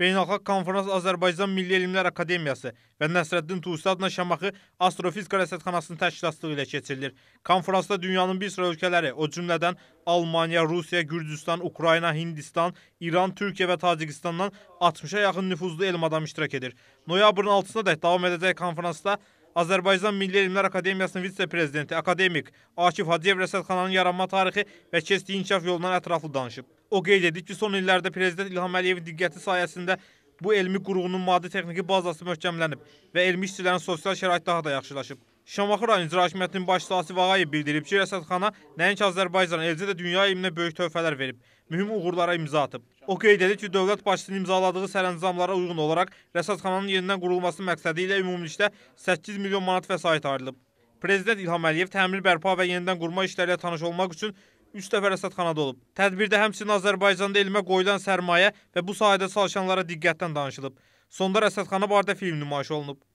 Beynəlxalq Konfrans Azərbaycan Milli Elmlər Akademiyası və Nəsrəddin Tusi adına Şamaxı Astrofizika Rəsədxanasının təşkilatçılığı ilə keçirilir. Konfransda dünyanın bir sıra ölkələri, o cümlədən Almaniya, Rusiya, Gürcüstan, Ukrayna, Hindistan, İran, Türkiyə və Tacikistandan 60-a yaxın nüfuzlu elm adamı iştirak edir. Noyabrın 6-da dək davam edəcək konfransda Azərbaycan Milli Elmlər Akademiyasının vitse-prezidenti akademik Akif Hacıyev rəsədxananın yaranma tarixi və keçdiyi inkişaf yolundan ətraflı danışıb. O qeyd edib ki, son illərdə prezident İlham Əliyevin diqqəti sayəsində bu elmi qurğunun maddi texniki bazası möhkəmlənib və elmi işçilərin sosial şərait daha da yaxşılaşıb. Şamaxı rayon icra hakimiyyətinin başçısı Vağayev bildirib ki, rəsədxana nəinki Azərbaycan, eləcə də dünya elminə böyük töhfələr verib, mühüm uğurlara imza atıb. O qeyd edir ki, dövlət başçısının imzaladığı sərəncamlara uyğun olaraq rəsədxananın yenidən qurulması məqsədi ilə ümumilikdə 8 milyon manat vəsait ayrılıb. Prezident İlham Əliyev təmir bərpa və yenidən qurma işləri ilə tanış olmaq üçün 3 dəfə rəsədxanada olub. Tədbirdə həmçinin Azərbaycanda elmə qoyulan sərmayə və bu sahədə çalışanlara diqqətdən danışılıb. Sonda rəsədxana barədə film nümayiş olunub.